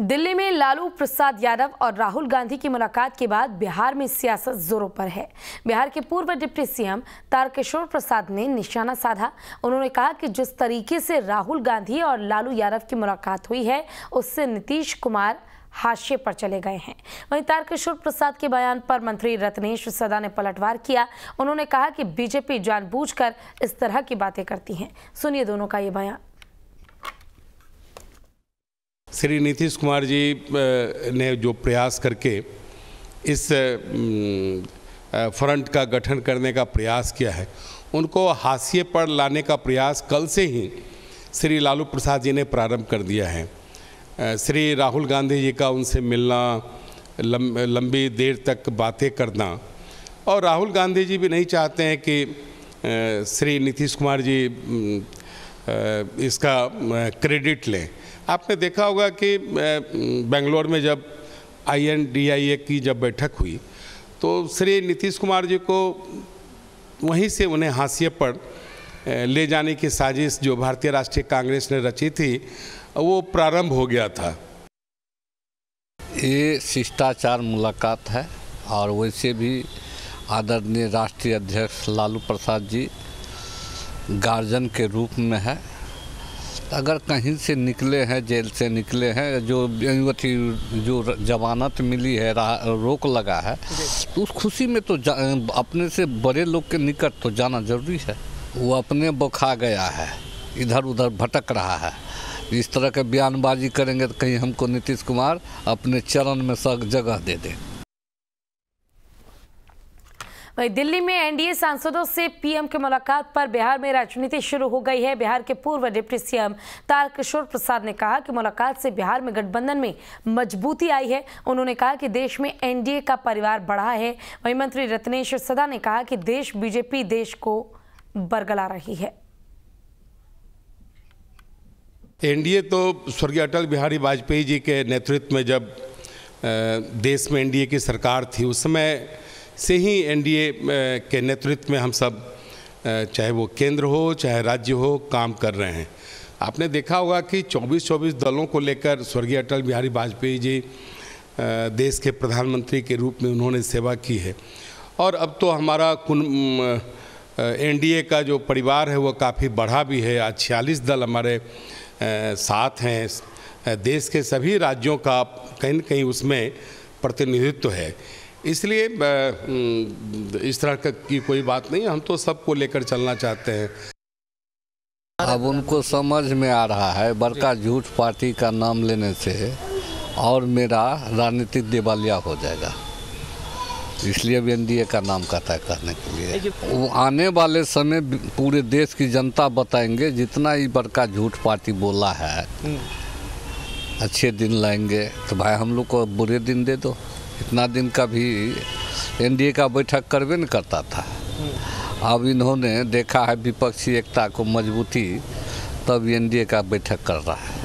दिल्ली में लालू प्रसाद यादव और राहुल गांधी की मुलाकात के बाद बिहार में सियासत जोरों पर है बिहार के पूर्व डिप्टी सीएम तारकिशोर प्रसाद ने निशाना साधा उन्होंने कहा कि जिस तरीके से राहुल गांधी और लालू यादव की मुलाकात हुई है उससे नीतीश कुमार हाशिए पर चले गए हैं वहीं तारकिशोर प्रसाद के बयान पर मंत्री रत्नेश सदा ने पलटवार किया उन्होंने कहा कि बीजेपी जानबूझ इस तरह की बातें करती हैं सुनिए दोनों का ये बयान श्री नीतीश कुमार जी ने जो प्रयास करके इस फ्रंट का गठन करने का प्रयास किया है उनको हाशिए पर लाने का प्रयास कल से ही श्री लालू प्रसाद जी ने प्रारंभ कर दिया है श्री राहुल गांधी जी का उनसे मिलना लंबी देर तक बातें करना और राहुल गांधी जी भी नहीं चाहते हैं कि श्री नीतीश कुमार जी इसका क्रेडिट लें आपने देखा होगा कि बेंगलोर में जब आईएनडीआईए की जब बैठक हुई तो श्री नीतीश कुमार जी को वहीं से उन्हें हाशिए पर ले जाने की साजिश जो भारतीय राष्ट्रीय कांग्रेस ने रची थी वो प्रारंभ हो गया था ये शिष्टाचार मुलाकात है और वैसे भी आदरणीय राष्ट्रीय अध्यक्ष लालू प्रसाद जी गार्जन के रूप में है अगर कहीं से निकले हैं जेल से निकले हैं जो अथी जो जमानत मिली है रोक लगा है तो उस खुशी में तो अपने से बड़े लोग के निकट तो जाना जरूरी है वो अपने बौखा गया है इधर उधर भटक रहा है इस तरह के बयानबाजी करेंगे तो कहीं हमको नीतीश कुमार अपने चरण में सब जगह दे दें वहीं दिल्ली में एनडीए सांसदों से पीएम की मुलाकात पर बिहार में राजनीति शुरू हो गई है बिहार के पूर्व डिप्टी सीएम तारकिशोर प्रसाद ने कहा कि मुलाकात से बिहार में गठबंधन में मजबूती आई है उन्होंने कहा कि देश में एनडीए का परिवार बढ़ा है वहीं मंत्री रत्नेश सदा ने कहा कि देश बीजेपी देश को बरगला रही है एनडीए तो स्वर्गीय अटल बिहारी वाजपेयी जी के नेतृत्व में जब देश में एनडीए की सरकार थी उस समय से ही एनडीए के नेतृत्व में हम सब चाहे वो केंद्र हो चाहे राज्य हो काम कर रहे हैं आपने देखा होगा कि 24-24 दलों को लेकर स्वर्गीय अटल बिहारी वाजपेयी जी देश के प्रधानमंत्री के रूप में उन्होंने सेवा की है और अब तो हमारा एनडीए का जो परिवार है वह काफ़ी बढ़ा भी है आज छियालीस दल हमारे साथ हैं देश के सभी राज्यों का कहीं न कहीं उसमें प्रतिनिधित्व है इसलिए हम्म, इस तरह की कोई बात नहीं हम तो सबको लेकर चलना चाहते हैं अब उनको समझ में आ रहा है बड़का झूठ पार्टी का नाम लेने से और मेरा राजनीतिक दिवालिया हो जाएगा इसलिए अब एन का नाम कहता है करने के लिए वो आने वाले समय पूरे देश की जनता बताएंगे जितना ही बड़का झूठ पार्टी बोला है हम्म। अच्छे दिन लाएंगे तो भाई हम लोग को बुरे दिन दे दो इतना दिन का भी एनडीए का बैठक करवे न करता था अब इन्होंने देखा है विपक्षी एकता को मजबूती तब एनडीए का बैठक कर रहा है